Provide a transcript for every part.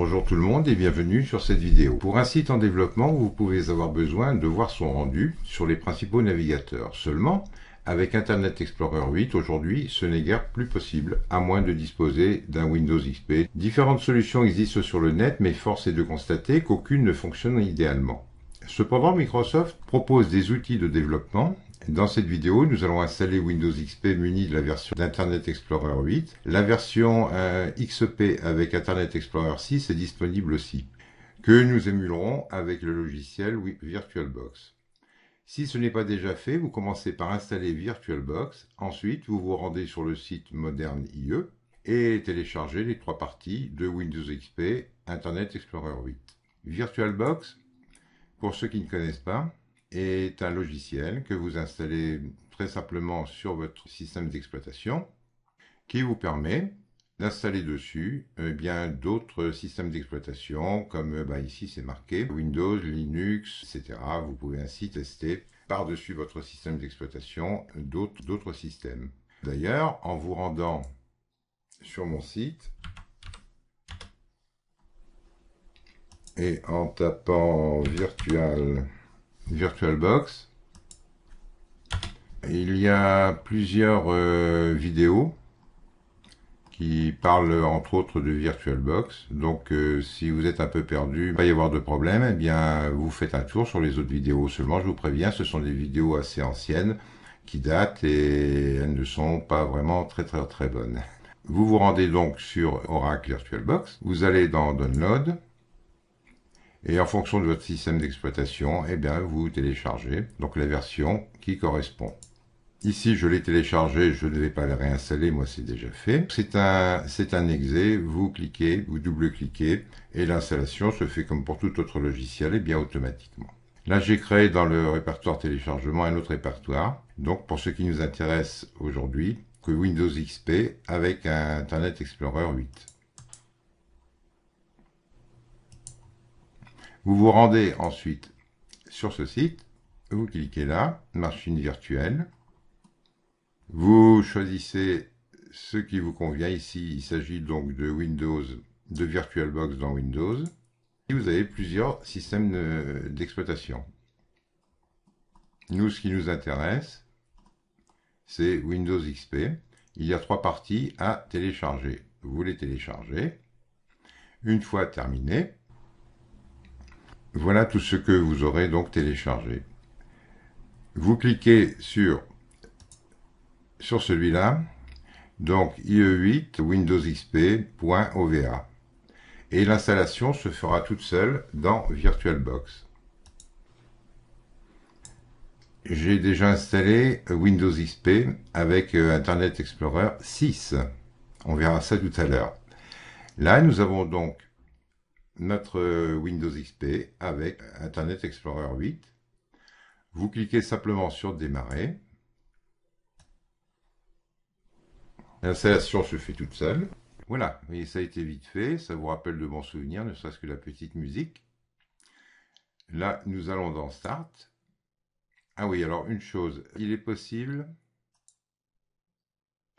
Bonjour tout le monde et bienvenue sur cette vidéo. Pour un site en développement, vous pouvez avoir besoin de voir son rendu sur les principaux navigateurs. Seulement, avec Internet Explorer 8, aujourd'hui, ce n'est guère plus possible, à moins de disposer d'un Windows XP. Différentes solutions existent sur le net, mais force est de constater qu'aucune ne fonctionne idéalement. Cependant, Microsoft propose des outils de développement dans cette vidéo, nous allons installer Windows XP muni de la version d'Internet Explorer 8. La version euh, XP avec Internet Explorer 6 est disponible aussi, que nous émulerons avec le logiciel VirtualBox. Si ce n'est pas déjà fait, vous commencez par installer VirtualBox, ensuite vous vous rendez sur le site Moderne IE et téléchargez les trois parties de Windows XP Internet Explorer 8. VirtualBox, pour ceux qui ne connaissent pas, est un logiciel que vous installez très simplement sur votre système d'exploitation qui vous permet d'installer dessus eh bien d'autres systèmes d'exploitation comme bah, ici c'est marqué Windows, Linux, etc. Vous pouvez ainsi tester par-dessus votre système d'exploitation d'autres systèmes. D'ailleurs, en vous rendant sur mon site et en tapant virtual VirtualBox. Il y a plusieurs euh, vidéos qui parlent entre autres de VirtualBox. Donc euh, si vous êtes un peu perdu, il va y avoir de problème, eh bien vous faites un tour sur les autres vidéos seulement. Je vous préviens, ce sont des vidéos assez anciennes qui datent et elles ne sont pas vraiment très très très bonnes. Vous vous rendez donc sur Oracle VirtualBox, vous allez dans Download, et en fonction de votre système d'exploitation, eh bien, vous téléchargez donc la version qui correspond. Ici, je l'ai téléchargé, je ne vais pas la réinstaller, moi c'est déjà fait. C'est un, c'est un exe, vous cliquez, vous double-cliquez, et l'installation se fait comme pour tout autre logiciel, et eh bien automatiquement. Là, j'ai créé dans le répertoire téléchargement un autre répertoire. Donc, pour ce qui nous intéresse aujourd'hui, que Windows XP avec Internet Explorer 8. Vous vous rendez ensuite sur ce site, vous cliquez là, machine virtuelle. Vous choisissez ce qui vous convient. Ici, il s'agit donc de Windows, de VirtualBox dans Windows. Et vous avez plusieurs systèmes d'exploitation. Nous, ce qui nous intéresse, c'est Windows XP. Il y a trois parties à télécharger. Vous les téléchargez. Une fois terminé, voilà tout ce que vous aurez donc téléchargé. Vous cliquez sur, sur celui-là, donc IE8 Windows Et l'installation se fera toute seule dans VirtualBox. J'ai déjà installé Windows XP avec euh, Internet Explorer 6. On verra ça tout à l'heure. Là, nous avons donc notre euh, Windows XP avec Internet Explorer 8. Vous cliquez simplement sur Démarrer. L'installation se fait toute seule. Voilà, et ça a été vite fait. Ça vous rappelle de bons souvenirs, ne serait-ce que la petite musique. Là, nous allons dans Start. Ah oui, alors une chose, il est possible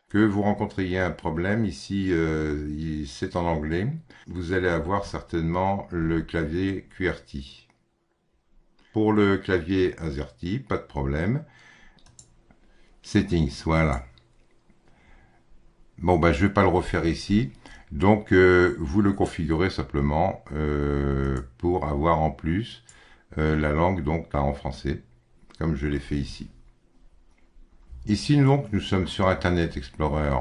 que vous rencontriez un problème, ici euh, c'est en anglais, vous allez avoir certainement le clavier QWERTY. Pour le clavier AZERTY, pas de problème. Settings, voilà. Bon, bah je ne vais pas le refaire ici. Donc, euh, vous le configurez simplement euh, pour avoir en plus la langue, donc en français, comme je l'ai fait ici. Ici, donc nous sommes sur Internet Explorer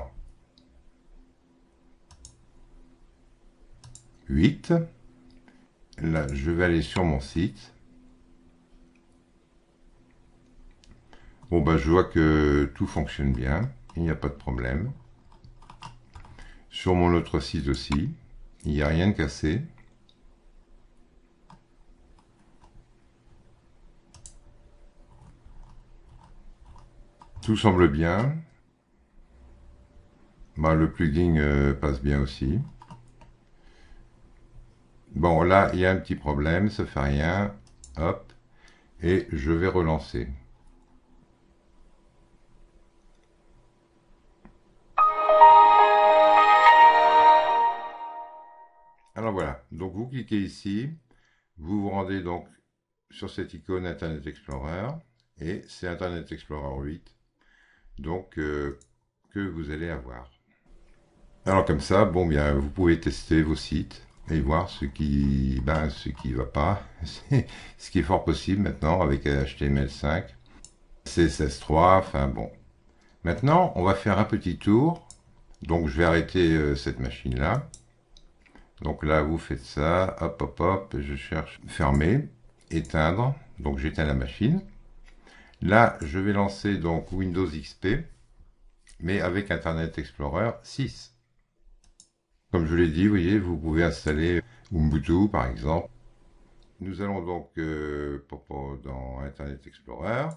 8. Là, je vais aller sur mon site. Bon, bah, je vois que tout fonctionne bien. Il n'y a pas de problème. Sur mon autre site aussi, il n'y a rien de cassé. semble bien. Bah, le plugin euh, passe bien aussi. Bon, là, il y a un petit problème, ça fait rien. Hop. Et je vais relancer. Alors voilà, donc vous cliquez ici, vous vous rendez donc sur cette icône Internet Explorer, et c'est Internet Explorer 8 donc euh, que vous allez avoir. Alors comme ça, bon bien, vous pouvez tester vos sites et voir ce qui, ben, ce qui va pas, ce qui est fort possible maintenant avec HTML5, CSS3, enfin bon. Maintenant, on va faire un petit tour. Donc je vais arrêter euh, cette machine là. Donc là, vous faites ça, hop, hop, hop, je cherche fermer, éteindre, donc j'éteins la machine. Là, je vais lancer donc Windows XP, mais avec Internet Explorer 6. Comme je l'ai dit, vous voyez, vous pouvez installer Ubuntu par exemple. Nous allons donc euh, dans Internet Explorer,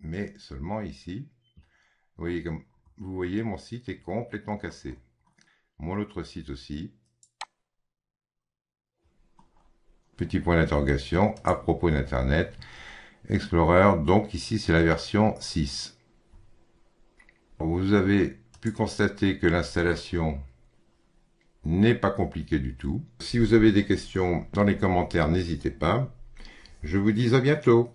mais seulement ici. voyez, vous voyez, mon site est complètement cassé. Mon autre site aussi. Petit point d'interrogation à propos d'Internet. Explorer. Donc ici, c'est la version 6. Vous avez pu constater que l'installation n'est pas compliquée du tout. Si vous avez des questions dans les commentaires, n'hésitez pas. Je vous dis à bientôt.